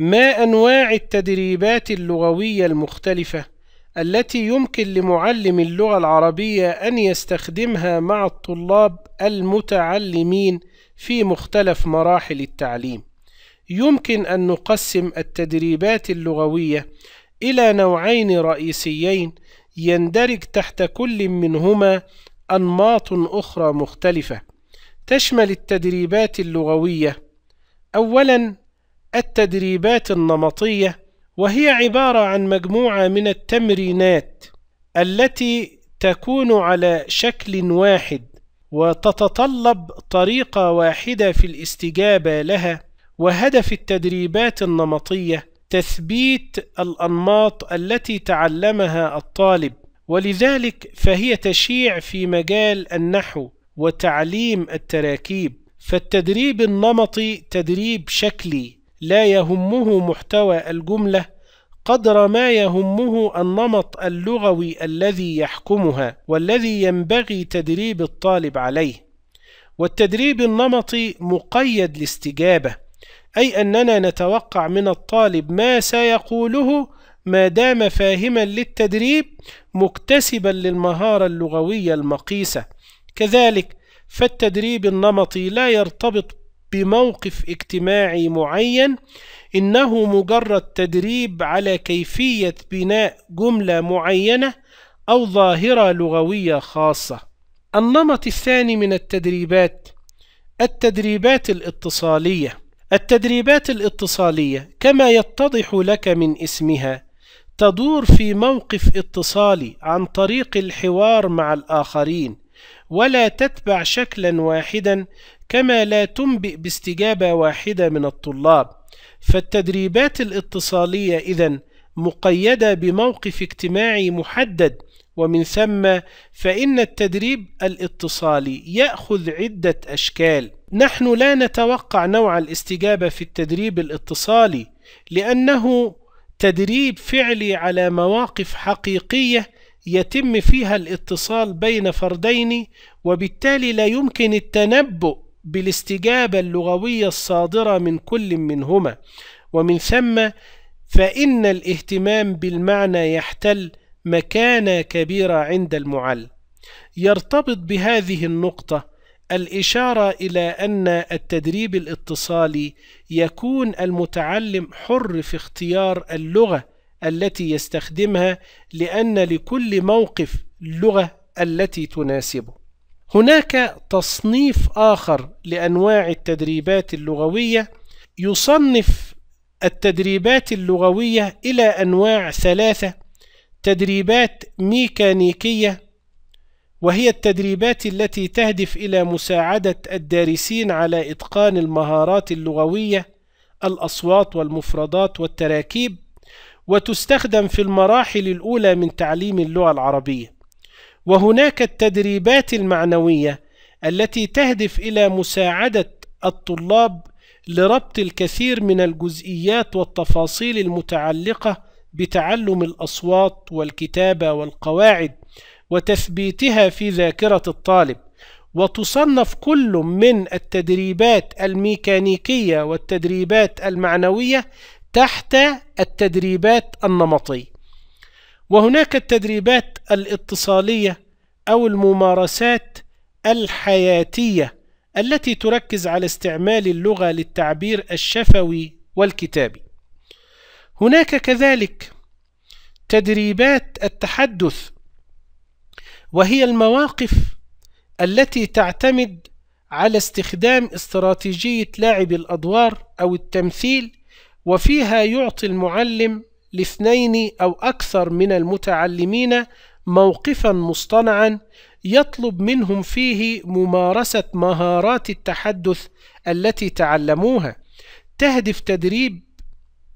ما أنواع التدريبات اللغوية المختلفة التي يمكن لمعلم اللغة العربية أن يستخدمها مع الطلاب المتعلمين في مختلف مراحل التعليم؟ يمكن أن نقسم التدريبات اللغوية إلى نوعين رئيسيين يندرج تحت كل منهما أنماط أخرى مختلفة تشمل التدريبات اللغوية أولاً التدريبات النمطية وهي عبارة عن مجموعة من التمرينات التي تكون على شكل واحد وتتطلب طريقة واحدة في الاستجابة لها وهدف التدريبات النمطية تثبيت الأنماط التي تعلمها الطالب ولذلك فهي تشيع في مجال النحو وتعليم التراكيب فالتدريب النمطي تدريب شكلي لا يهمه محتوى الجملة قدر ما يهمه النمط اللغوي الذي يحكمها والذي ينبغي تدريب الطالب عليه والتدريب النمطي مقيد الاستجابة أي أننا نتوقع من الطالب ما سيقوله ما دام فاهما للتدريب مكتسبا للمهارة اللغوية المقيسة كذلك فالتدريب النمطي لا يرتبط بموقف اجتماعي معين إنه مجرد تدريب على كيفية بناء جملة معينة أو ظاهرة لغوية خاصة النمط الثاني من التدريبات التدريبات الاتصالية التدريبات الاتصالية كما يتضح لك من اسمها تدور في موقف اتصالي عن طريق الحوار مع الآخرين ولا تتبع شكلا واحدا كما لا تنبئ باستجابة واحدة من الطلاب فالتدريبات الاتصالية إذا مقيدة بموقف اجتماعي محدد ومن ثم فإن التدريب الاتصالي يأخذ عدة أشكال نحن لا نتوقع نوع الاستجابة في التدريب الاتصالي لأنه تدريب فعلي على مواقف حقيقية يتم فيها الاتصال بين فردين وبالتالي لا يمكن التنبؤ بالاستجابة اللغوية الصادرة من كل منهما ومن ثم فإن الاهتمام بالمعنى يحتل مكانة كبيرة عند المعلم يرتبط بهذه النقطة الإشارة إلى أن التدريب الاتصالي يكون المتعلم حر في اختيار اللغة التي يستخدمها لأن لكل موقف لغة التي تناسبه هناك تصنيف آخر لأنواع التدريبات اللغوية يصنف التدريبات اللغوية إلى أنواع ثلاثة تدريبات ميكانيكية وهي التدريبات التي تهدف إلى مساعدة الدارسين على إتقان المهارات اللغوية الأصوات والمفردات والتراكيب وتستخدم في المراحل الأولى من تعليم اللغة العربية وهناك التدريبات المعنوية التي تهدف إلى مساعدة الطلاب لربط الكثير من الجزئيات والتفاصيل المتعلقة بتعلم الأصوات والكتابة والقواعد وتثبيتها في ذاكرة الطالب وتصنف كل من التدريبات الميكانيكية والتدريبات المعنوية تحت التدريبات النمطية وهناك التدريبات الاتصالية أو الممارسات الحياتية التي تركز على استعمال اللغة للتعبير الشفوي والكتابي. هناك كذلك تدريبات التحدث وهي المواقف التي تعتمد على استخدام استراتيجية لاعب الأدوار أو التمثيل وفيها يعطي المعلم لاثنين أو أكثر من المتعلمين موقفا مصطنعا يطلب منهم فيه ممارسة مهارات التحدث التي تعلموها تهدف تدريب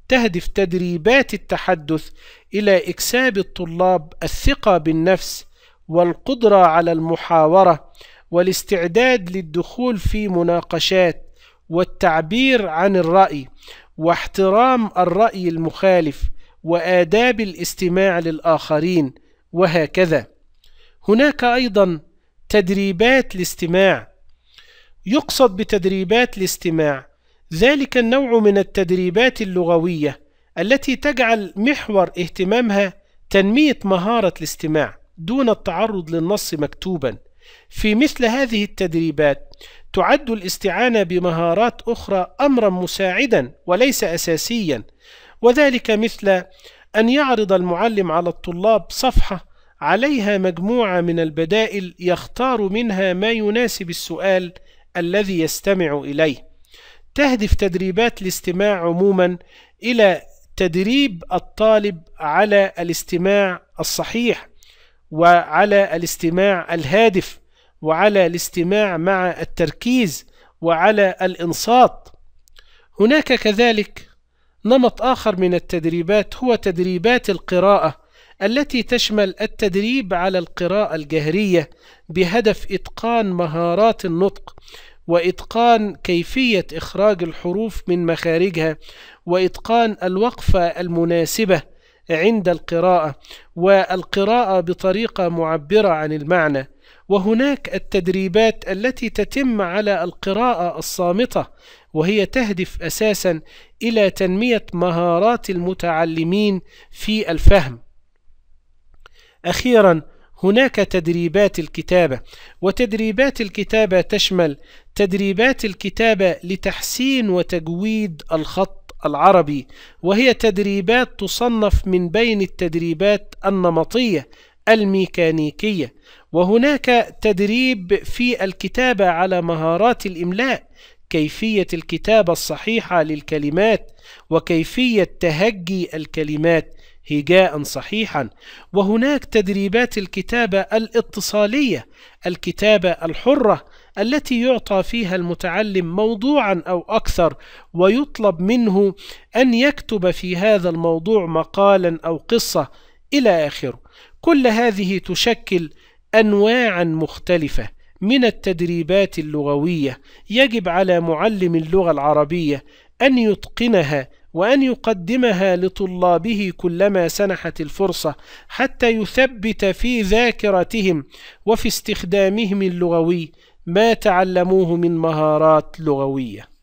تهدف تدريبات التحدث إلى إكساب الطلاب الثقة بالنفس والقدرة على المحاورة والاستعداد للدخول في مناقشات والتعبير عن الرأي واحترام الرأي المخالف وآداب الاستماع للآخرين وهكذا هناك أيضا تدريبات الاستماع يقصد بتدريبات الاستماع ذلك النوع من التدريبات اللغوية التي تجعل محور اهتمامها تنمية مهارة الاستماع دون التعرض للنص مكتوبا في مثل هذه التدريبات تعد الاستعانة بمهارات أخرى أمرا مساعدا وليس أساسيا وذلك مثل أن يعرض المعلم على الطلاب صفحة عليها مجموعة من البدائل يختار منها ما يناسب السؤال الذي يستمع إليه تهدف تدريبات الاستماع عموما إلى تدريب الطالب على الاستماع الصحيح وعلى الاستماع الهادف وعلى الاستماع مع التركيز وعلى الانصات هناك كذلك نمط آخر من التدريبات هو تدريبات القراءة التي تشمل التدريب على القراءة الجهرية بهدف إتقان مهارات النطق وإتقان كيفية إخراج الحروف من مخارجها وإتقان الوقفة المناسبة عند القراءة والقراءة بطريقة معبرة عن المعنى وهناك التدريبات التي تتم على القراءة الصامتة وهي تهدف أساسا إلى تنمية مهارات المتعلمين في الفهم. أخيرا هناك تدريبات الكتابة، وتدريبات الكتابة تشمل تدريبات الكتابة لتحسين وتجويد الخط العربي، وهي تدريبات تصنف من بين التدريبات النمطية الميكانيكية وهناك تدريب في الكتابة على مهارات الإملاء كيفية الكتابة الصحيحة للكلمات وكيفية تهجي الكلمات هجاء صحيحا وهناك تدريبات الكتابة الاتصالية الكتابة الحرة التي يعطى فيها المتعلم موضوعا أو أكثر ويطلب منه أن يكتب في هذا الموضوع مقالا أو قصة إلى آخره كل هذه تشكل أنواعا مختلفة من التدريبات اللغوية يجب على معلم اللغة العربية أن يتقنها وأن يقدمها لطلابه كلما سنحت الفرصة حتى يثبت في ذاكرتهم وفي استخدامهم اللغوي ما تعلموه من مهارات لغويه